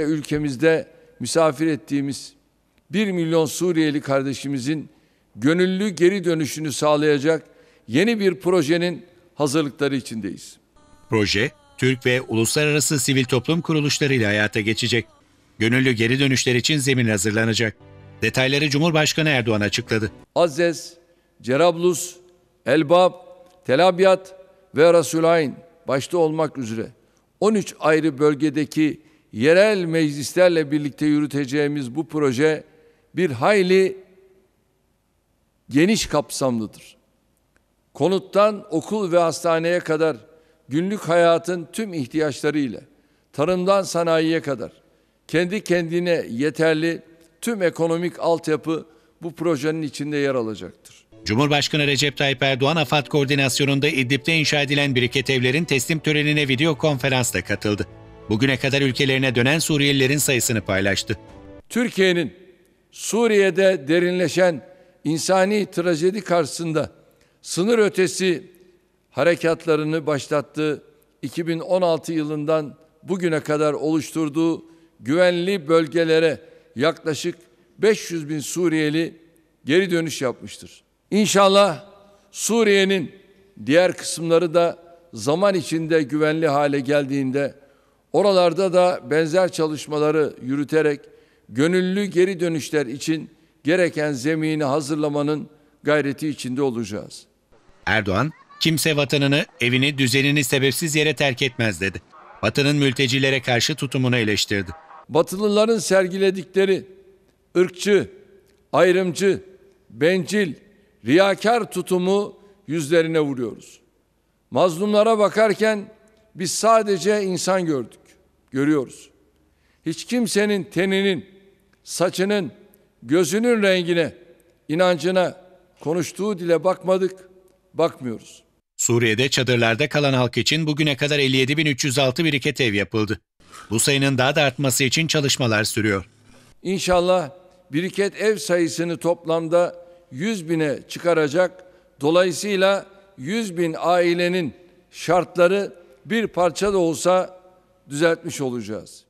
ve ülkemizde misafir ettiğimiz 1 milyon Suriyeli kardeşimizin gönüllü geri dönüşünü sağlayacak yeni bir projenin hazırlıkları içindeyiz. Proje, Türk ve uluslararası sivil toplum kuruluşlarıyla hayata geçecek. Gönüllü geri dönüşler için zemin hazırlanacak. Detayları Cumhurbaşkanı Erdoğan açıkladı. Azez, Cerablus, Elbab, Telabiyat ve Rasulayn başta olmak üzere 13 ayrı bölgedeki yerel meclislerle birlikte yürüteceğimiz bu proje bir hayli geniş kapsamlıdır. Konuttan okul ve hastaneye kadar günlük hayatın tüm ihtiyaçları ile tarımdan sanayiye kadar kendi kendine yeterli tüm ekonomik altyapı bu projenin içinde yer alacaktır. Cumhurbaşkanı Recep Tayyip Erdoğan AFAD koordinasyonunda İdlib'de inşa edilen biriket evlerin teslim törenine video konferansla katıldı. Bugüne kadar ülkelerine dönen Suriyelilerin sayısını paylaştı. Türkiye'nin Suriye'de derinleşen insani trajedi karşısında sınır ötesi harekatlarını başlattığı 2016 yılından bugüne kadar oluşturduğu güvenli bölgelere yaklaşık 500 bin Suriyeli geri dönüş yapmıştır. İnşallah Suriye'nin diğer kısımları da zaman içinde güvenli hale geldiğinde Oralarda da benzer çalışmaları yürüterek gönüllü geri dönüşler için gereken zemini hazırlamanın gayreti içinde olacağız. Erdoğan, kimse vatanını, evini, düzenini sebepsiz yere terk etmez dedi. Batı'nın mültecilere karşı tutumunu eleştirdi. Batılıların sergiledikleri ırkçı, ayrımcı, bencil, riyakar tutumu yüzlerine vuruyoruz. Mazlumlara bakarken biz sadece insan gördük görüyoruz. Hiç kimsenin teninin, saçının, gözünün rengine, inancına, konuştuğu dile bakmadık, bakmıyoruz. Suriye'de çadırlarda kalan halk için bugüne kadar 57.306 biriket ev yapıldı. Bu sayının daha da artması için çalışmalar sürüyor. İnşallah biriket ev sayısını toplamda 100 bine çıkaracak. Dolayısıyla 100 bin ailenin şartları bir parça da olsa düzeltmiş olacağız.